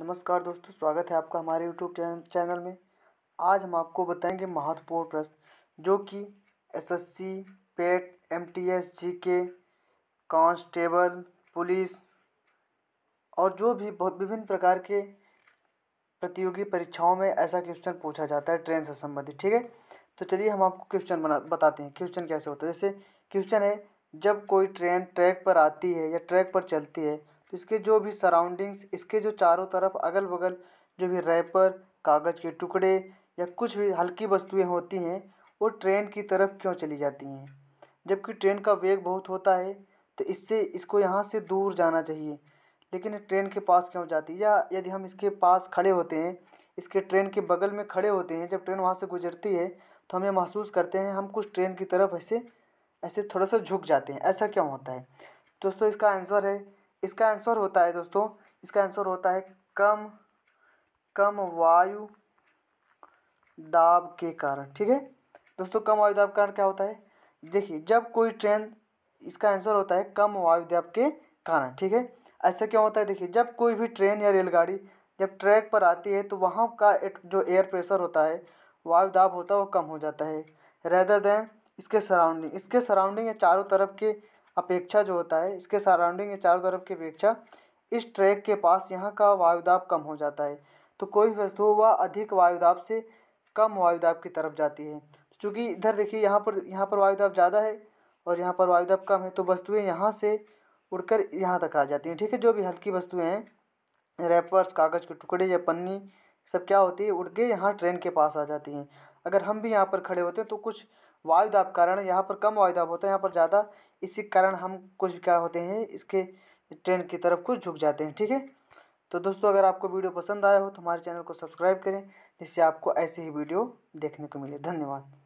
नमस्कार दोस्तों स्वागत है आपका हमारे यूट्यूब चैनल में आज हम आपको बताएंगे महत्वपूर्ण प्रश्न जो कि SSC, PET MTS, GK, constable police और जो भी बहुत विभिन्न प्रकार के प्रतियोगी परीक्षाओं में ऐसा क्वेश्चन पूछा जाता है ट्रेन से संबंधित ठीक है तो चलिए हम आपको क्वेश्चन बना बताते हैं क्वेश्चन कैसे होता है जैसे क्वेश्चन है जब कोई ट्रेन ट्रैक पर आती है या ट्रैक पर चलती है तो इसके जो भी सराउंडिंग्स इसके जो चारों तरफ अगल बगल जो भी रैपर कागज़ के टुकड़े या कुछ भी हल्की वस्तुएं होती हैं वो ट्रेन की तरफ क्यों चली जाती हैं जबकि ट्रेन का वेग बहुत होता है तो इससे इसको यहाँ से दूर जाना चाहिए लेकिन ट्रेन के पास क्यों जाती है या यदि हम इसके पास खड़े होते हैं इसके ट्रेन के बगल में खड़े होते हैं जब ट्रेन वहाँ से गुजरती है तो हमें महसूस करते हैं हम कुछ ट्रेन की तरफ ऐसे ऐसे थोड़ा सा झुक जाते हैं ऐसा क्यों होता है दोस्तों इसका आंसर है इसका आंसर होता है दोस्तों इसका आंसर होता है कम कम वायु दाब के कारण ठीक है दोस्तों कम वायु दाब के कारण क्या होता है देखिए जब कोई ट्रेन इसका आंसर होता है कम वायु दाब के कारण ठीक है ऐसा क्यों होता है देखिए जब कोई भी ट्रेन या रेलगाड़ी जब ट्रैक पर आती है तो वहाँ का एक जो एयर प्रेशर होता है वायु दाब होता है वो कम हो जाता है रेदर देन इसके सराउंडिंग इसके सराउंडिंग या चारों तरफ के अपेक्षा जो होता है इसके सराउंडिंग या चारों तरफ की अपेक्षा इस ट्रैक के पास यहाँ का वायुदाब कम हो जाता है तो कोई वस्तु वह अधिक वायुदाब से कम वायुदाब की तरफ जाती है तो चूँकि इधर देखिए यहाँ पर यहाँ पर वायुदाब ज़्यादा है और यहाँ पर वायुदाब कम है तो वस्तुएँ यहाँ से उड़कर यहाँ तक आ जाती हैं ठीक है जो भी हल्की वस्तुएँ हैं रैपर्स कागज़ के टुकड़े या पन्नी सब क्या होती है उड़ के यहाँ ट्रेन के पास आ जाती हैं अगर हम भी यहाँ पर खड़े होते हैं तो कुछ वायुदाब कारण यहाँ पर कम वायुदाब होता है यहाँ पर ज़्यादा इसी कारण हम कुछ क्या होते हैं इसके ट्रेन की तरफ कुछ झुक जाते हैं ठीक है तो दोस्तों अगर आपको वीडियो पसंद आया हो तो हमारे चैनल को सब्सक्राइब करें जिससे आपको ऐसे ही वीडियो देखने को मिले धन्यवाद